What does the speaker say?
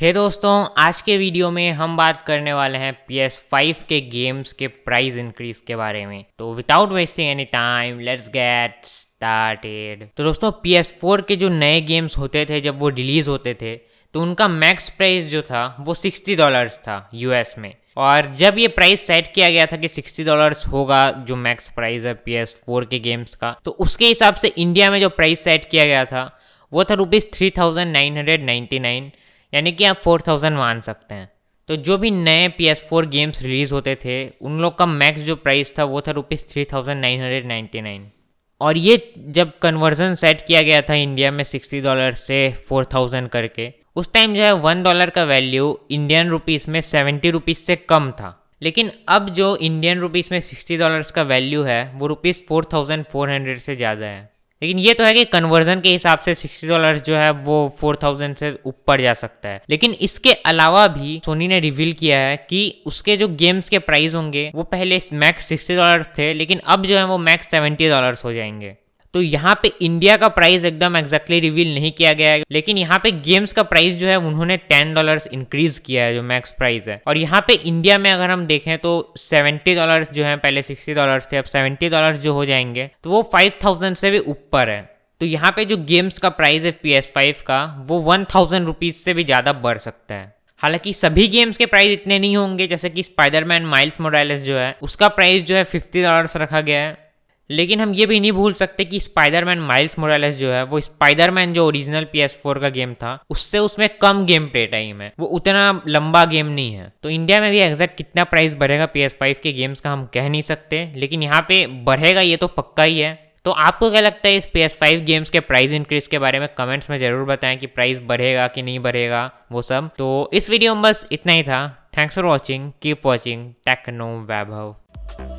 हे hey दोस्तों आज के वीडियो में हम बात करने वाले हैं PS5 के गेम्स के प्राइस इंक्रीज के बारे में तो without wasting any time let's get started तो दोस्तों PS4 के जो नए गेम्स होते थे जब वो रिलीज होते थे तो उनका मैक्स प्राइस जो था वो 60 डॉलर्स था यूएस में और जब ये प्राइस सेट किया गया था कि 60 डॉलर्स होगा जो मैक्स प्राइस है PS4 के गेम्स का तो उसके हिसाब से इंडिया में जो प्राइस सेट किया गया था वो था rupees three thousand nine hundred ninety nine यानी कि आप फोर थाउजेंड मान सकते हैं तो जो भी नए P S four games release होते थे उन लोग का मैक्स जो प्राइस था वो था rupees three thousand nine hundred ninety nine और ये जब कन्वर्जन सेट किया गया था इंडिया में सिक्सटी डॉलर से फोर थाउजेंड करके उस टाइम जो है वन डॉलर का वैल्यू इंडियन रुपीज़ में सेवेंटी रुपीज़ से कम था लेकिन अब जो इंडियन रुपीज़ में सिक्सटी डॉलर्स का वैल्यू है वो rupees four thousand four hundred से ज़्यादा है लेकिन ये तो है कि कन्वर्जन के हिसाब से सिक्सटी डॉलर जो है वो फोर थाउजेंड से ऊपर जा सकता है लेकिन इसके अलावा भी सोनी ने रिवील किया है कि उसके जो गेम्स के प्राइस होंगे वो पहले मैक्स सिक्सटी डॉलर थे लेकिन अब जो है वो मैक्स सेवेंटी डॉलर हो जाएंगे तो यहाँ पे इंडिया का प्राइस एकदम एक्जैक्टली रिवील नहीं किया गया है लेकिन यहाँ पे गेम्स का प्राइस जो है उन्होंने टेन डॉलर इंक्रीज किया है जो मैक्स प्राइस है और यहाँ पे इंडिया में अगर हम देखें तो सेवेंटी डॉलर जो है पहले सिक्सटी डॉलर थे अब सेवेंटी डॉलर जो हो जाएंगे तो वो फाइव थाउजेंड से भी ऊपर है तो यहाँ पे जो गेम्स का प्राइस है पी एस फाइव का वो वन थाउजेंड रुपीज से भी ज़्यादा बढ़ सकता है हालांकि सभी गेम्स के प्राइस इतने नहीं होंगे जैसे कि स्पाइडरमैन माइल्स मोडाइल जो है उसका प्राइस जो है फिफ्टी डॉलर रखा गया है लेकिन हम ये भी नहीं भूल सकते कि स्पाइडरमैन माइल्स मोरालेस जो है वो स्पाइडरमैन जो ओरिजिनल फोर का गेम था उससे उसमें कम गेम प्ले टाइम है वो उतना लंबा गेम नहीं है तो इंडिया में भी एग्जैक्ट कितना प्राइस बढ़ेगा PS5 के गेम्स का हम कह नहीं सकते लेकिन यहाँ पे बढ़ेगा ये तो पक्का ही है तो आपको क्या लगता है इस पी फाइव गेम्स के प्राइस इंक्रीज के बारे में कमेंट्स में ज़रूर बताएं कि प्राइस बढ़ेगा कि नहीं बढ़ेगा वो सब तो इस वीडियो में बस इतना ही था thanks for watching keep watching techno Vaibhav